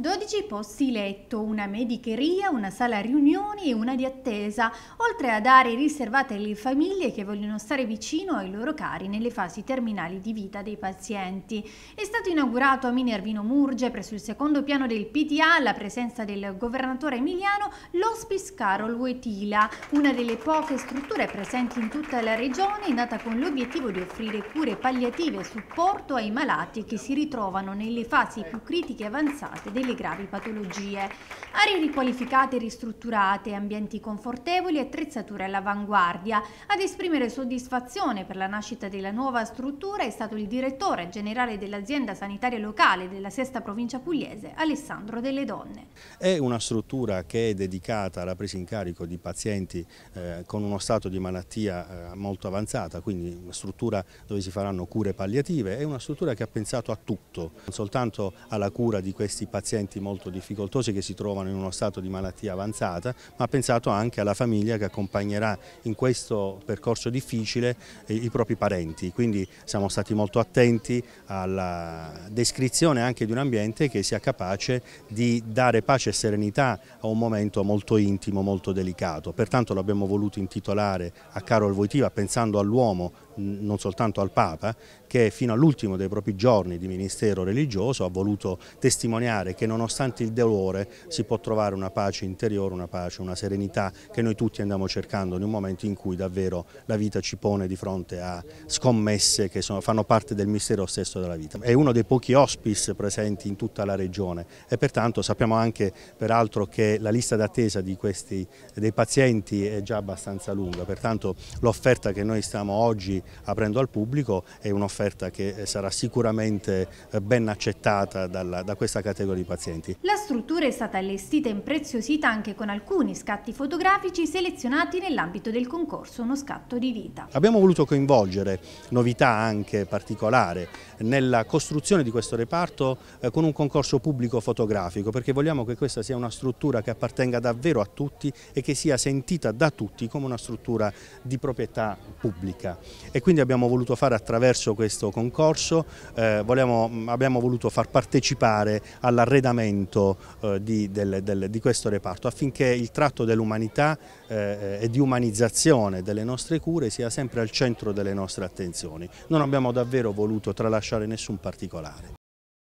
12 posti letto, una medicheria, una sala riunioni e una di attesa, oltre ad aree riservate alle famiglie che vogliono stare vicino ai loro cari nelle fasi terminali di vita dei pazienti. È stato inaugurato a Minervino Murge, presso il secondo piano del PTA, alla presenza del governatore emiliano, l'Hospice Carol Wetila, una delle poche strutture presenti in tutta la regione, nata con l'obiettivo di offrire cure palliative e supporto ai malati che si ritrovano nelle fasi più critiche e avanzate della possibili gravi patologie. Aree riqualificate e ristrutturate, ambienti confortevoli e attrezzature all'avanguardia. Ad esprimere soddisfazione per la nascita della nuova struttura è stato il direttore generale dell'azienda sanitaria locale della sesta provincia pugliese, Alessandro Delle Donne. È una struttura che è dedicata alla presa in carico di pazienti eh, con uno stato di malattia eh, molto avanzata, quindi una struttura dove si faranno cure palliative, è una struttura che ha pensato a tutto, non soltanto alla cura di questi pazienti pazienti molto difficoltosi che si trovano in uno stato di malattia avanzata, ma ha pensato anche alla famiglia che accompagnerà in questo percorso difficile eh, i propri parenti. Quindi siamo stati molto attenti alla descrizione anche di un ambiente che sia capace di dare pace e serenità a un momento molto intimo, molto delicato. Pertanto l'abbiamo voluto intitolare a Carol Voitiva pensando all'uomo non soltanto al Papa, che fino all'ultimo dei propri giorni di ministero religioso ha voluto testimoniare che nonostante il dolore si può trovare una pace interiore, una pace, una serenità che noi tutti andiamo cercando in un momento in cui davvero la vita ci pone di fronte a scommesse che sono, fanno parte del mistero stesso della vita. È uno dei pochi hospice presenti in tutta la regione e pertanto sappiamo anche peraltro che la lista d'attesa dei pazienti è già abbastanza lunga, pertanto l'offerta che noi stiamo oggi aprendo al pubblico è un'offerta che eh, sarà sicuramente eh, ben accettata dalla, da questa categoria di pazienti. La struttura è stata allestita e impreziosita anche con alcuni scatti fotografici selezionati nell'ambito del concorso Uno scatto di vita. Abbiamo voluto coinvolgere novità anche particolare nella costruzione di questo reparto eh, con un concorso pubblico fotografico perché vogliamo che questa sia una struttura che appartenga davvero a tutti e che sia sentita da tutti come una struttura di proprietà pubblica. E e quindi abbiamo voluto fare attraverso questo concorso, eh, volevamo, abbiamo voluto far partecipare all'arredamento eh, di, di, questo reparto affinché il tratto dell'umanità eh, e di umanizzazione delle nostre cure sia sempre al centro delle nostre attenzioni. Non abbiamo davvero voluto tralasciare nessun particolare.